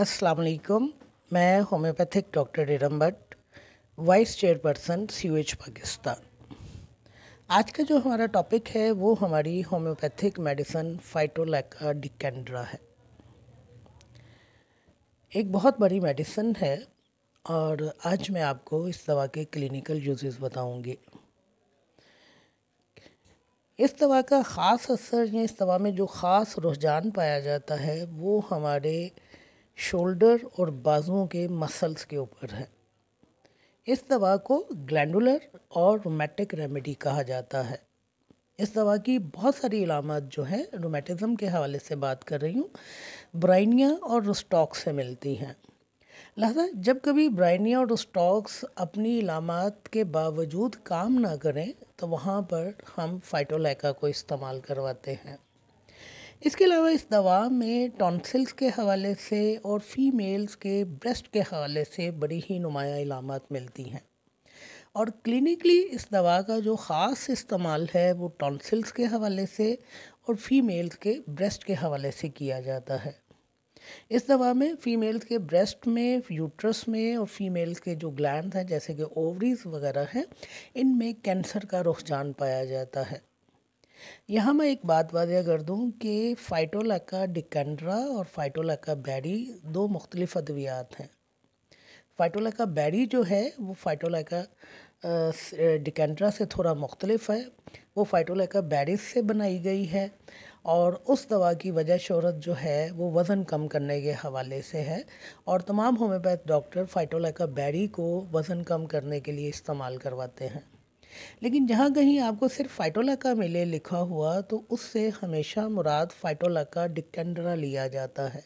असलकुम मैं homeopathic doctor Iram Bhatt vice chairperson C H Pakistan आज का जो हमारा टॉपिक है वो हमारी होम्योपैथिक मेडिसन फाइटोलैका डिकेंड्रा है एक बहुत बड़ी मेडिसन है और आज मैं आपको इस दवा के क्लिनिकल यूजेस बताऊंगी इस दवा का ख़ास असर या इस दवा में जो ख़ास रुझान पाया जाता है वो हमारे शोल्डर और बाजुओं के मसल्स के ऊपर है इस दवा को ग्लैंडुलर और रोमेटिक रेमेडी कहा जाता है इस दवा की बहुत सारी इलामत जो है रोमेटिज़म के हवाले से बात कर रही हूँ ब्राइनिया और रोस्टॉक्स से मिलती हैं लिहाजा जब कभी ब्राइनिया और रोस्टॉक्स अपनी इलामत के बावजूद काम ना करें तो वहाँ पर हम फाइटोलैका को इस्तेमाल करवाते हैं इसके अलावा इस दवा में टॉन्सिल्स के हवाले से और फीमेल्स के ब्रेस्ट के हवाले से बड़ी ही नुमाया इलामत मिलती हैं और क्लिनिकली इस दवा का जो ख़ास इस्तेमाल है वो टॉन्सिल्स के हवाले से और फीमेल्स के ब्रेस्ट के हवाले से किया जाता है इस दवा में फ़ीमेल्स के ब्रेस्ट में यूट्रस में और फीमेल्स के जो ग्लैंड हैं जैसे कि ओवरीज वगैरह हैं इनमें कैंसर का रुझान पाया जाता है यहाँ मैं एक बात वाजिया कर दूँ कि फाइटोलाका डिकेंड्रा और फाइटोलाका बैरी दो मुख्तलिफ अद्वियात हैं फाइटोलाका बैरी जो है वो फाइटोलाका डिकेंड्रा से थोड़ा मुख्तलिफ है वो फाइटोलाका बैरिस से बनाई गई है और उस दवा की वजह शहरत जो है वो वज़न कम करने के हवाले से है और तमाम होम्योपैथ डॉक्टर फाइटोलाका बैरी को वज़न कम करने के लिए इस्तेमाल करवाते हैं लेकिन जहाँ कहीं आपको सिर्फ फाइटोला का मिले लिखा हुआ तो उससे हमेशा मुराद फाइटोला का लिया जाता है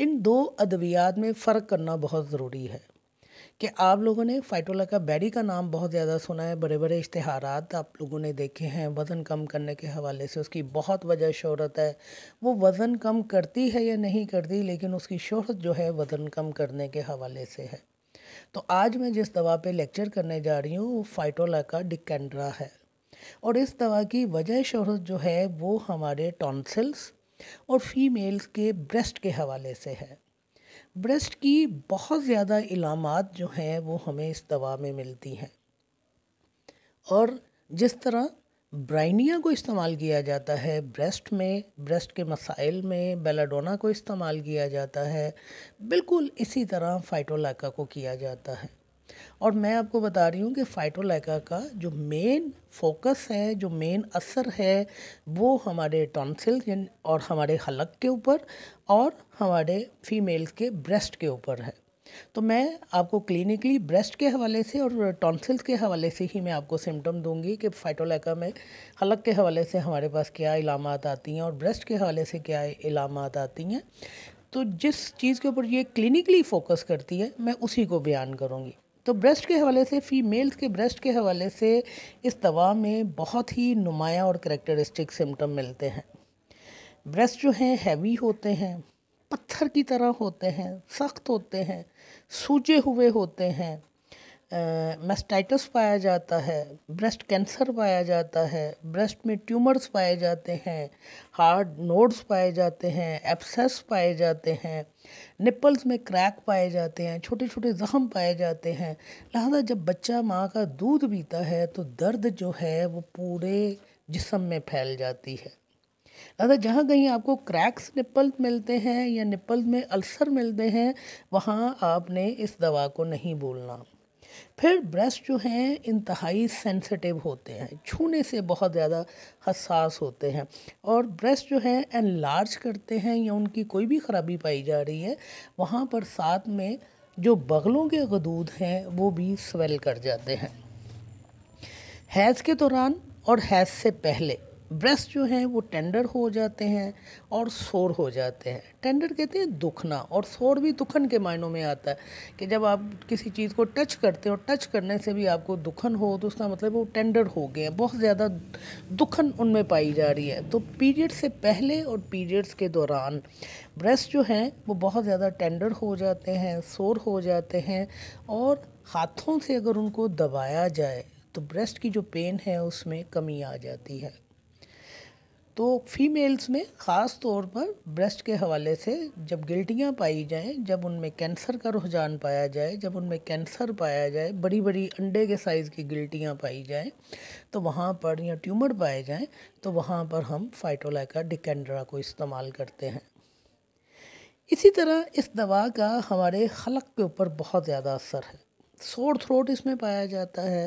इन दो अद्वियात में फ़र्क करना बहुत ज़रूरी है कि आप लोगों ने फाइटोला का बैरी का नाम बहुत ज़्यादा सुना है बड़े बड़े इश्तहार आप लोगों ने देखे हैं वज़न कम करने के हवाले से उसकी बहुत वजह शहरत है वो वज़न कम करती है या नहीं करती लेकिन उसकी शहरत जो है वज़न कम करने के हवाले से है तो आज मैं जिस दवा पे लेक्चर करने जा रही हूँ वो फाइटोला का डिकेंड्रा है और इस दवा की वजह शहरत जो है वो हमारे टॉन्सिल्स और फीमेल्स के ब्रेस्ट के हवाले से है ब्रेस्ट की बहुत ज़्यादा इलामत जो हैं वो हमें इस दवा में मिलती हैं और जिस तरह ब्राइनिया को इस्तेमाल किया जाता है ब्रेस्ट में ब्रेस्ट के मसाइल में बेलाडोना को इस्तेमाल किया जाता है बिल्कुल इसी तरह फाइटोलाइका को किया जाता है और मैं आपको बता रही हूँ कि फाइटोलाइका का जो मेन फोकस है जो मेन असर है वो हमारे टॉन्सिल और हमारे हलक के ऊपर और हमारे फीमेल के ब्रेस्ट के ऊपर है तो मैं आपको क्लिनिकली ब्रेस्ट के हवाले से और टॉन्सिल्स के हवाले से ही मैं आपको सिम्टम दूंगी कि फाइटोलैका में हलक के हवाले से हमारे पास क्या इलामत आती हैं और ब्रेस्ट के हवाले से क्या इलामत आती हैं तो जिस चीज़ के ऊपर ये क्लिनिकली फोकस करती है मैं उसी को बयान करूँगी तो ब्रेस्ट के हवाले से फ़ीमेल्स के ब्रेस्ट के हवाले से इस दवा में बहुत ही नुमाया और करेक्टरिस्टिक सिम्टम मिलते हैं ब्रेस्ट जो हैं हैवी होते हैं पत्थर की तरह होते हैं सख्त होते हैं सूजे हुए होते हैं मेस्टाइटस पाया जाता है ब्रेस्ट कैंसर पाया जाता है ब्रेस्ट में ट्यूमर्स पाए जाते हैं हार्ड नोड्स पाए जाते हैं एब्सेस पाए जाते हैं निपल्स में क्रैक पाए जाते हैं छोटे छोटे ज़ख्म पाए जाते हैं लिहाजा जब बच्चा माँ का दूध पीता है तो दर्द जो है वो पूरे जिसम में फैल जाती है अगर जहाँ कहीं आपको क्रैक्स निप्पल मिलते हैं या निप्पल में अल्सर मिलते हैं वहाँ आपने इस दवा को नहीं बोलना फिर ब्रेस्ट जो हैं इंतहाई सेंसिटिव होते हैं छूने से बहुत ज़्यादा हसास होते हैं और ब्रेस्ट जो हैं एन लार्ज करते हैं या उनकी कोई भी ख़राबी पाई जा रही है वहाँ पर साथ में जो बगलों के गदूद हैं वो भी स्वेल कर जाते हैं हैज़ के दौरान और हैज़ से पहले ब्रेस्ट जो हैं वो टेंडर हो जाते हैं और शोर हो जाते हैं टेंडर कहते हैं दुखना और शोर भी दुखन के मायनों में आता है कि जब आप किसी चीज़ को टच करते हो टच करने से भी आपको दुखन हो तो उसका मतलब वो टेंडर हो गए हैं बहुत ज़्यादा दुखन उनमें पाई जा रही है तो पीरियड से पहले और पीरियड्स के दौरान ब्रेस्ट जो हैं वो बहुत ज़्यादा टेंडर हो जाते हैं शोर हो जाते हैं और हाथों से अगर उनको दबाया जाए तो ब्रेस्ट की जो पेन है उसमें कमी आ जाती है तो फीमेल्स में ख़ास तौर पर ब्रेस्ट के हवाले से जब गिल्टियाँ पाई जाएं जब उनमें कैंसर का रुझान पाया जाए जब उनमें कैंसर पाया जाए बड़ी बड़ी अंडे के साइज़ की गिल्टियाँ पाई जाएं तो वहाँ पर या ट्यूमर पाए जाएं तो वहाँ पर हम फाइटोलाइका डिकेंड्रा को इस्तेमाल करते हैं इसी तरह इस दवा का हमारे हलक के ऊपर बहुत ज़्यादा असर है सोर थ्रोट इसमें पाया जाता है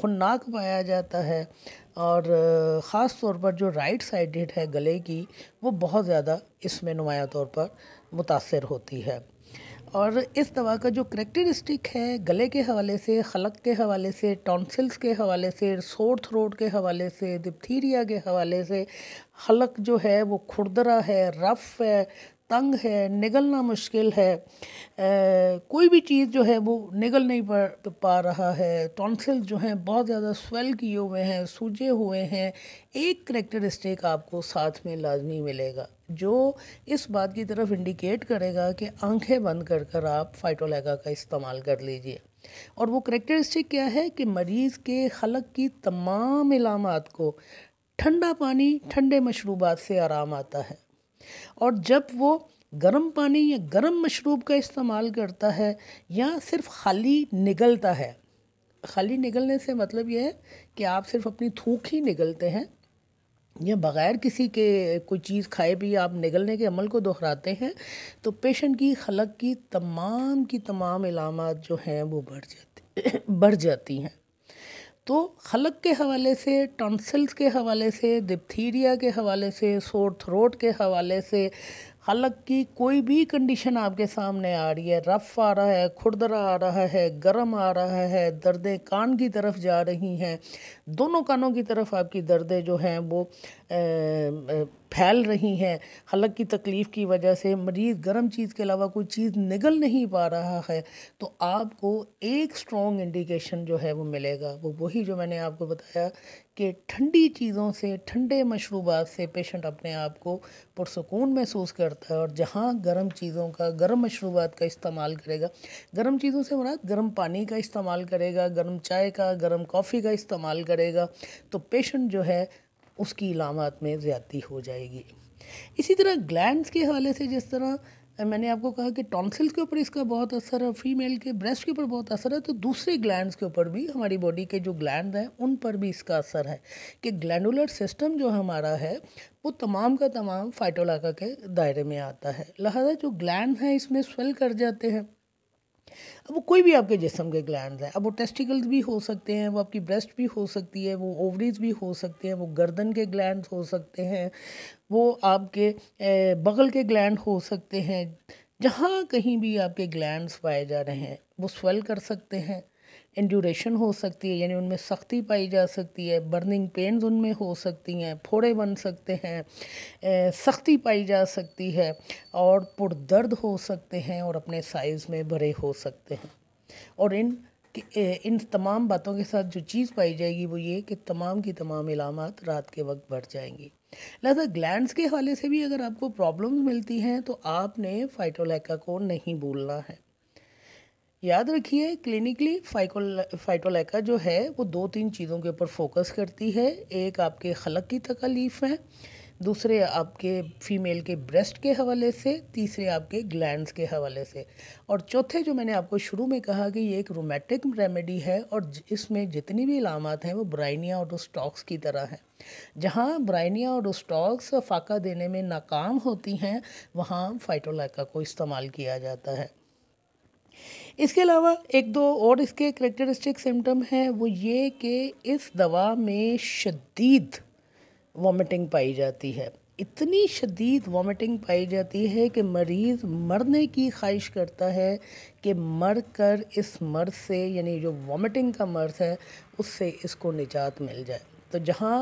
खुन्नाक पाया जाता है और ख़ास तौर पर जो राइट साइडेड है गले की वो बहुत ज़्यादा इसमें नुमाया तौर पर मुतासर होती है और इस दवा का जो करेक्टरिस्टिक है गले के हवाले से खलक के हवाले से टॉन्सिल्स के हवाले से सोर थ्रोट के हवाले से डिप्थीरिया के हवाले से हलक जो है वो खुरदरा है रफ़ है तंग है निगलना मुश्किल है ए, कोई भी चीज़ जो है वो निगल नहीं पा, पा रहा है टॉन्सिल जो हैं बहुत ज़्यादा स्वेल किए हुए हैं सूजे हुए हैं एक करेक्टरिस्टिक आपको साथ में लाजमी मिलेगा जो इस बात की तरफ इंडिकेट करेगा कि आंखें बंद कर कर आप फाइटोलेगा का इस्तेमाल कर लीजिए और वो करेक्टरिस्टिक क्या है कि मरीज़ के खलक की तमाम इलामत को ठंडा पानी ठंडे मशरूबात से आराम आता है और जब वो गर्म पानी या गर्म मशरूब का इस्तेमाल करता है या सिर्फ खाली निगलता है खाली निगलने से मतलब यह है कि आप सिर्फ अपनी थूक ही निगलते हैं या बग़ैर किसी के कोई चीज़ खाए भी आप निगलने के अमल को दोहराते हैं तो पेशेंट की खलक की तमाम की तमाम इलामत जो हैं वो बढ़ जाती बढ़ जाती हैं तो खलक के हवाले से टॉन्सल्स के हवाले से दिप्थीरिया के हवाले से सोर थ्रोट के हवाले से हलक की कोई भी कंडीशन आपके सामने आ रही है रफ़ आ रहा है खुरदरा आ रहा है गर्म आ रहा है दर्दें कान की तरफ जा रही हैं दोनों कानों की तरफ आपकी दर्दें जो हैं वो फैल रही हैं हलक की तकलीफ़ की वजह से मरीज़ गर्म चीज़ के अलावा कोई चीज़ निगल नहीं पा रहा है तो आपको एक स्ट्रॉन्ग इंडिकेशन जो है वो मिलेगा वो वही जो मैंने आपको बताया कि ठंडी चीज़ों से ठंडे मशरूबात से पेशेंट अपने आप को पुरसकून महसूस करता है और जहाँ गर्म चीज़ों का गर्म मशरूबात का इस्तेमाल करेगा गर्म चीज़ों से मुराद गर्म पानी का इस्तेमाल करेगा गर्म चाय का गर्म कॉफ़ी का इस्तेमाल करेगा तो पेशेंट जो है उसकी इलामत में ज़्यादी हो जाएगी इसी तरह ग्लैंड के हवाले से जिस तरह मैंने आपको कहा कि टॉन्सिल्स के ऊपर इसका बहुत असर है फीमेल के ब्रेस्ट के ऊपर बहुत असर है तो दूसरे ग्लैंड्स के ऊपर भी हमारी बॉडी के जो ग्लैंड हैं उन पर भी इसका असर है कि ग्लैंडुलर सिस्टम जो हमारा है वो तमाम का तमाम फाइटोलाका के दायरे में आता है लिहाजा जो ग्लैंड हैं इसमें स्वेल कर जाते हैं अब वो कोई भी आपके जिसम के ग्लैंड हैं अब वो टेस्टिकल्स भी हो सकते हैं वो आपकी ब्रेस्ट भी हो सकती है वो ओवरीज भी हो सकते हैं वो गर्दन के ग्लैंड हो सकते हैं वो आपके बगल के ग्लैंड हो सकते हैं जहाँ कहीं भी आपके ग्लैंड्स पाए जा रहे हैं वो स्वेल कर सकते हैं इंड्यूरेशन हो सकती है यानी उनमें सख्ती पाई जा सकती है बर्निंग पेन्स उनमें हो सकती हैं फोड़े बन सकते हैं सख्ती पाई जा सकती है और पुरदर्द हो सकते हैं और अपने साइज़ में भरे हो सकते हैं और इन इन तमाम बातों के साथ जो चीज़ पाई जाएगी वो ये कि तमाम की तमाम इलामत रात के वक्त बढ़ जाएंगी लिहाजा ग्लैंड के हवाले से भी अगर आपको प्रॉब्लम्स मिलती हैं तो आपने फाइटोलैका को नहीं भूलना है याद रखिए क्लिनिकली फाइटोलैका जो है वो दो तीन चीज़ों के ऊपर फोकस करती है एक आपके खलक की तकलीफ़ है दूसरे आपके फीमेल के ब्रेस्ट के हवाले से तीसरे आपके ग्लैंड्स के हवाले से और चौथे जो मैंने आपको शुरू में कहा कि ये एक रोमेटिक रेमेडी है और इसमें जितनी भी इलामत हैं वो ब्राइनिया और स्टॉक्स की तरह हैं जहाँ ब्राइनिया और स्टॉक्स फाका देने में नाकाम होती हैं वहाँ फाइटोलैका को इस्तेमाल किया जाता है इसके अलावा एक दो और इसके करेक्टरिस्टिक सिम्टम हैं वो ये कि इस दवा में शदीद वॉमिटिंग पाई जाती है इतनी शदीद वॉमिटिंग पाई जाती है कि मरीज़ मरने की ख्वाहिश करता है कि मर कर इस मर्ज से यानी जो वॉमिटिंग का मर्ज़ है उससे इसको निजात मिल जाए तो जहाँ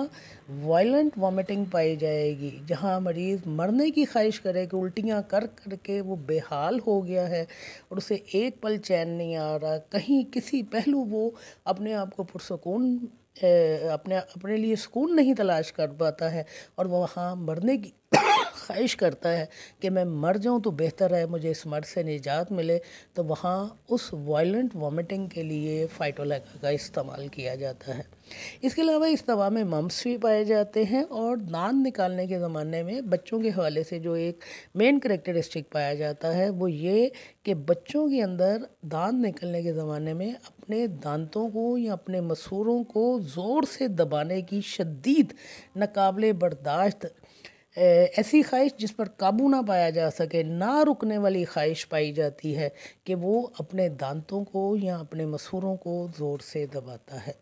वायलेंट वॉमिटिंग पाई जाएगी जहाँ मरीज़ मरने की ख्वाहिश करे कि उल्टियाँ कर कर के वो बेहाल हो गया है और उसे एक पल चैन नहीं आ रहा कहीं किसी पहलू वो अपने आप को पुरसकून अपने अपने लिए सुकून नहीं तलाश कर पाता है और वहाँ मरने की ख्वाहिश करता है कि मैं मर जाऊँ तो बेहतर है मुझे इस मर्द से निजात मिले तो वहाँ उस वायलेंट वॉमिटिंग के लिए फाइटोलैका का इस्तेमाल किया जाता है इसके अलावा इस दवा में मम्स भी पाए जाते हैं और नान निकालने के ज़माने में बच्चों के हवाले से जो एक मेन करेक्टरिस्टिक पाया जाता है वो ये कि बच्चों के अंदर दांत निकलने के ज़माने में अपने दांतों को या अपने मसूरों को ज़ोर से दबाने की शदीद नाकबले बर्दाश्त ऐसी ख्वाहिश जिस पर काबू ना पाया जा सके ना रुकने वाली ख्वाहिश पाई जाती है कि वो अपने दांतों को या अपने मसूरों को ज़ोर से दबाता है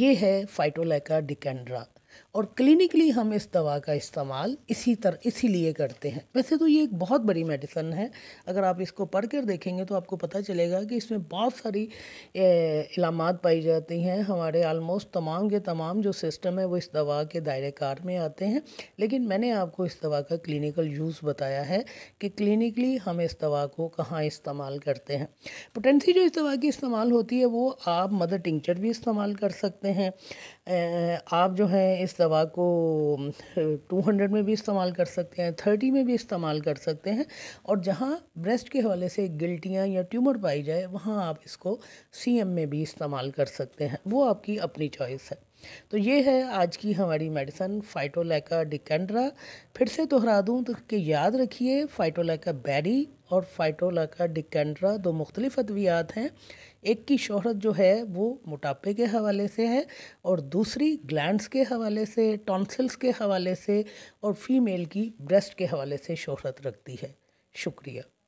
ये है फाइटोलैका डिकेंड्रा और क्लिनिकली हम इस दवा का इस्तेमाल इसी तरह इसीलिए करते हैं वैसे तो ये एक बहुत बड़ी मेडिसन है अगर आप इसको पढ़ कर देखेंगे तो आपको पता चलेगा कि इसमें बहुत सारी इलामत पाई जाती हैं हमारे आलमोस्ट तमाम के तमाम जो सिस्टम है वो इस दवा के दायरे कार में आते हैं लेकिन मैंने आपको इस दवा का क्लिनिकल यूज़ बताया है कि क्लिनिकली हम इस दवा को कहाँ इस्तेमाल करते हैं पोटेंसी जो इस दवा की इस्तेमाल होती है वो आप मदर टिंचर भी इस्तेमाल कर सकते हैं आप जो हैं इस दवा को 200 में भी इस्तेमाल कर सकते हैं 30 में भी इस्तेमाल कर सकते हैं और जहाँ ब्रेस्ट के हवाले से गिल्टियाँ या ट्यूमर पाई जाए वहाँ आप इसको सी में भी इस्तेमाल कर सकते हैं वो आपकी अपनी चॉइस है तो ये है आज की हमारी मेडिसन फाइटोलैका डिकेंड्रा फिर से दोहरा दूँ तो कि याद रखिए फाइटोलैका बैरी और फाइटोला का डिकेंड्रा दो मुख्तलिफ अद्वियात हैं एक की शहरत जो है वो मोटापे के हवाले से है और दूसरी ग्लैंड्स के हवाले से टॉन्सिल्स के हवाले से और फीमेल की ब्रेस्ट के हवाले से शोहरत रखती है शुक्रिया